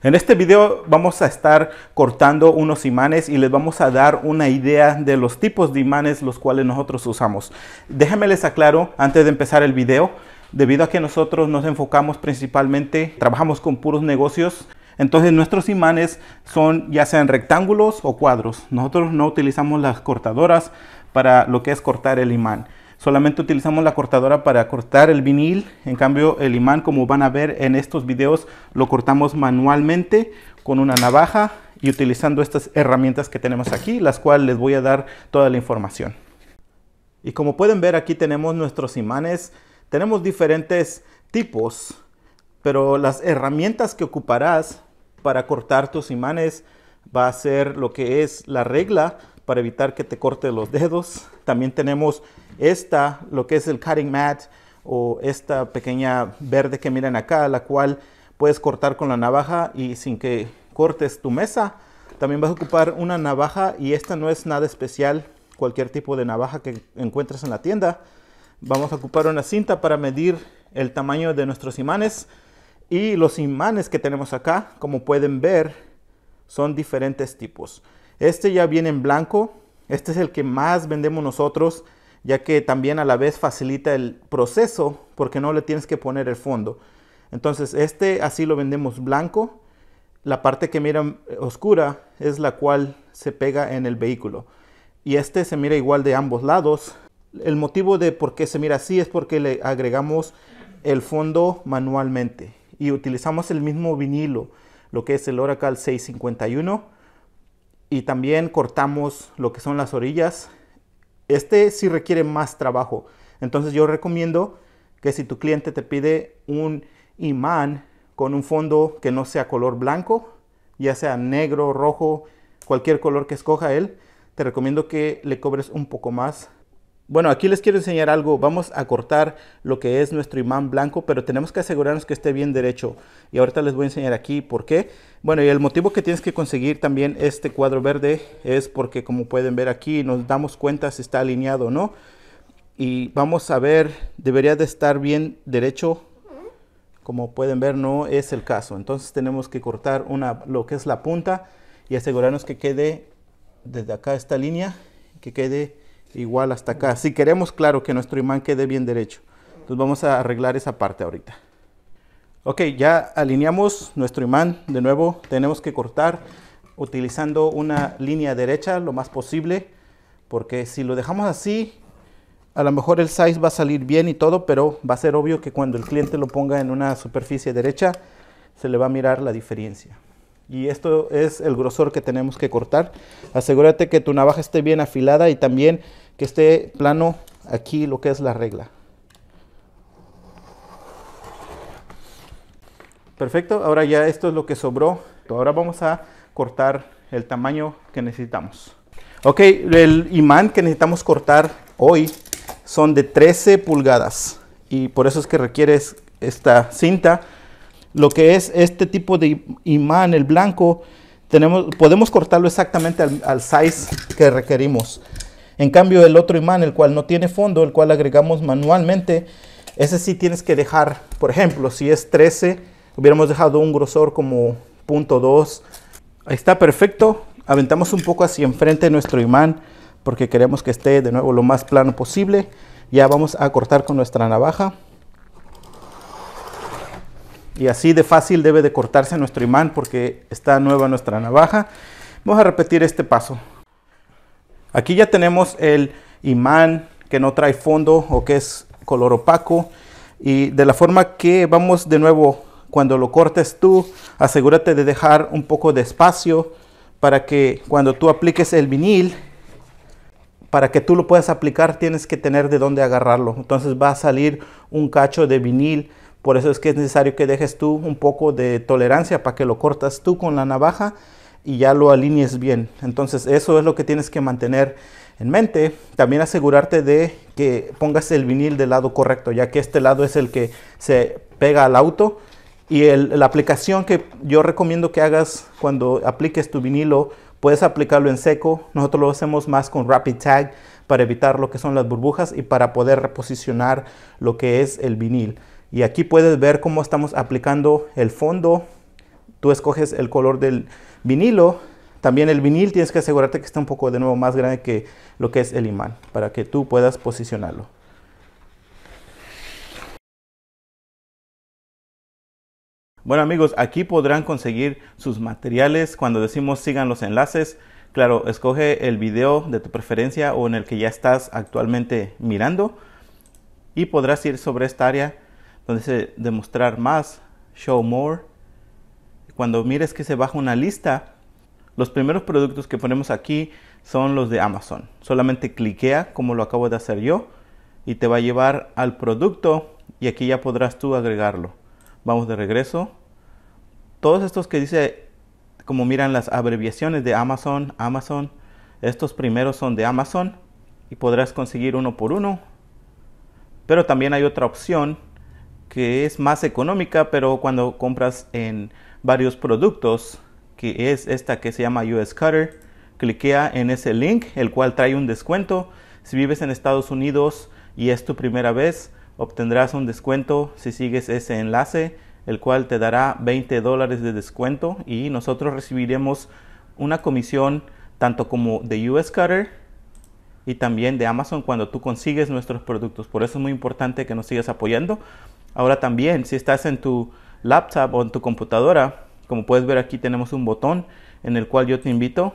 En este video vamos a estar cortando unos imanes y les vamos a dar una idea de los tipos de imanes los cuales nosotros usamos. Déjenme les aclaro antes de empezar el video, debido a que nosotros nos enfocamos principalmente, trabajamos con puros negocios, entonces nuestros imanes son ya sean rectángulos o cuadros. Nosotros no utilizamos las cortadoras para lo que es cortar el imán solamente utilizamos la cortadora para cortar el vinil. En cambio, el imán, como van a ver en estos videos, lo cortamos manualmente con una navaja y utilizando estas herramientas que tenemos aquí, las cuales les voy a dar toda la información. Y como pueden ver, aquí tenemos nuestros imanes. Tenemos diferentes tipos, pero las herramientas que ocuparás para cortar tus imanes va a ser lo que es la regla para evitar que te corte los dedos. También tenemos esta, lo que es el cutting mat o esta pequeña verde que miran acá, la cual puedes cortar con la navaja y sin que cortes tu mesa. También vas a ocupar una navaja y esta no es nada especial, cualquier tipo de navaja que encuentres en la tienda. Vamos a ocupar una cinta para medir el tamaño de nuestros imanes y los imanes que tenemos acá, como pueden ver, son diferentes tipos. Este ya viene en blanco. Este es el que más vendemos nosotros, ya que también a la vez facilita el proceso porque no le tienes que poner el fondo. Entonces, este así lo vendemos blanco. La parte que mira oscura es la cual se pega en el vehículo. Y este se mira igual de ambos lados. El motivo de por qué se mira así es porque le agregamos el fondo manualmente y utilizamos el mismo vinilo, lo que es el Oracle 651 y también cortamos lo que son las orillas. Este sí requiere más trabajo. Entonces yo recomiendo que si tu cliente te pide un imán con un fondo que no sea color blanco, ya sea negro, rojo, cualquier color que escoja él, te recomiendo que le cobres un poco más bueno, aquí les quiero enseñar algo. Vamos a cortar lo que es nuestro imán blanco, pero tenemos que asegurarnos que esté bien derecho. Y ahorita les voy a enseñar aquí por qué. Bueno, y el motivo que tienes que conseguir también este cuadro verde es porque, como pueden ver aquí, nos damos cuenta si está alineado o no. Y vamos a ver, debería de estar bien derecho. Como pueden ver, no es el caso. Entonces tenemos que cortar una, lo que es la punta y asegurarnos que quede desde acá esta línea, que quede igual hasta acá. Si queremos, claro, que nuestro imán quede bien derecho. Entonces vamos a arreglar esa parte ahorita. Ok, ya alineamos nuestro imán. De nuevo, tenemos que cortar utilizando una línea derecha lo más posible. Porque si lo dejamos así, a lo mejor el size va a salir bien y todo, pero va a ser obvio que cuando el cliente lo ponga en una superficie derecha, se le va a mirar la diferencia y esto es el grosor que tenemos que cortar. Asegúrate que tu navaja esté bien afilada y también que esté plano aquí lo que es la regla. Perfecto, ahora ya esto es lo que sobró. Ahora vamos a cortar el tamaño que necesitamos. Ok, el imán que necesitamos cortar hoy son de 13 pulgadas y por eso es que requieres esta cinta lo que es este tipo de imán, el blanco, tenemos, podemos cortarlo exactamente al, size que requerimos. En cambio, el otro imán, el cual no tiene fondo, el cual agregamos manualmente, ese sí tienes que dejar, por ejemplo, si es 13, hubiéramos dejado un grosor como 0.2. Ahí está perfecto. Aventamos un poco hacia enfrente nuestro imán porque queremos que esté de nuevo lo más plano posible. Ya vamos a cortar con nuestra navaja y así de fácil debe de cortarse nuestro imán porque está nueva nuestra navaja. Vamos a repetir este paso. Aquí ya tenemos el imán que no trae fondo o que es color opaco y de la forma que vamos de nuevo cuando lo cortes tú asegúrate de dejar un poco de espacio para que cuando tú apliques el vinil para que tú lo puedas aplicar tienes que tener de dónde agarrarlo entonces va a salir un cacho de vinil por eso es que es necesario que dejes tú un poco de tolerancia para que lo cortas tú con la navaja y ya lo alinees bien. Entonces eso es lo que tienes que mantener en mente. También asegurarte de que pongas el vinil del lado correcto, ya que este lado es el que se pega al auto. Y la aplicación que yo recomiendo que hagas cuando apliques tu vinilo, puedes aplicarlo en seco. Nosotros lo hacemos más con Rapid Tag para evitar lo que son las burbujas y para poder reposicionar lo que es el vinil. Y aquí puedes ver cómo estamos aplicando el fondo. Tú escoges el color del vinilo. También el vinil tienes que asegurarte que está un poco de nuevo más grande que lo que es el imán para que tú puedas posicionarlo. Bueno amigos, aquí podrán conseguir sus materiales. Cuando decimos sigan los enlaces, claro, escoge el video de tu preferencia o en el que ya estás actualmente mirando y podrás ir sobre esta área donde dice demostrar más, show more. Cuando mires que se baja una lista, los primeros productos que ponemos aquí son los de Amazon. Solamente cliquea como lo acabo de hacer yo y te va a llevar al producto y aquí ya podrás tú agregarlo. Vamos de regreso. Todos estos que dice, como miran las abreviaciones de Amazon, Amazon, estos primeros son de Amazon y podrás conseguir uno por uno. Pero también hay otra opción que es más económica, pero cuando compras en varios productos, que es esta que se llama US Cutter, cliquea en ese link, el cual trae un descuento. Si vives en Estados Unidos y es tu primera vez, obtendrás un descuento si sigues ese enlace, el cual te dará 20 dólares de descuento y nosotros recibiremos una comisión tanto como de US Cutter y también de Amazon cuando tú consigues nuestros productos. Por eso es muy importante que nos sigas apoyando. Ahora también, si estás en tu laptop o en tu computadora, como puedes ver aquí tenemos un botón en el cual yo te invito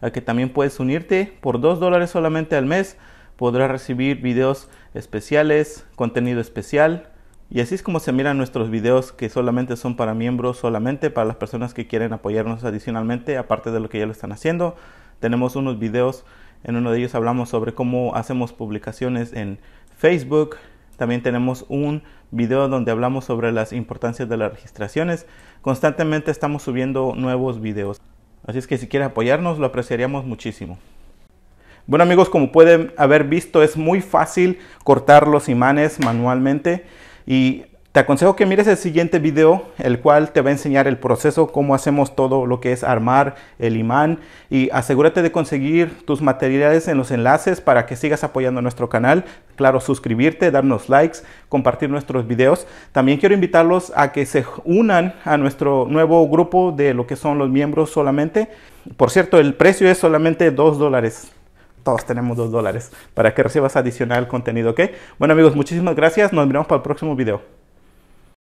a que también puedes unirte por dos dólares solamente al mes. Podrás recibir videos especiales, contenido especial. Y así es como se miran nuestros videos que solamente son para miembros, solamente para las personas que quieren apoyarnos adicionalmente, aparte de lo que ya lo están haciendo. Tenemos unos videos, en uno de ellos hablamos sobre cómo hacemos publicaciones en Facebook, también tenemos un video donde hablamos sobre las importancias de las registraciones. Constantemente estamos subiendo nuevos videos. Así es que si quieres apoyarnos, lo apreciaríamos muchísimo. Bueno amigos, como pueden haber visto, es muy fácil cortar los imanes manualmente y te aconsejo que mires el siguiente video, el cual te va a enseñar el proceso, cómo hacemos todo lo que es armar el imán y asegúrate de conseguir tus materiales en los enlaces para que sigas apoyando nuestro canal. Claro, suscribirte, darnos likes, compartir nuestros videos. También quiero invitarlos a que se unan a nuestro nuevo grupo de lo que son los miembros solamente. Por cierto, el precio es solamente 2 dólares todos tenemos 2 dólares para que recibas adicional contenido, ¿ok? Bueno amigos, muchísimas gracias. Nos vemos para el próximo video.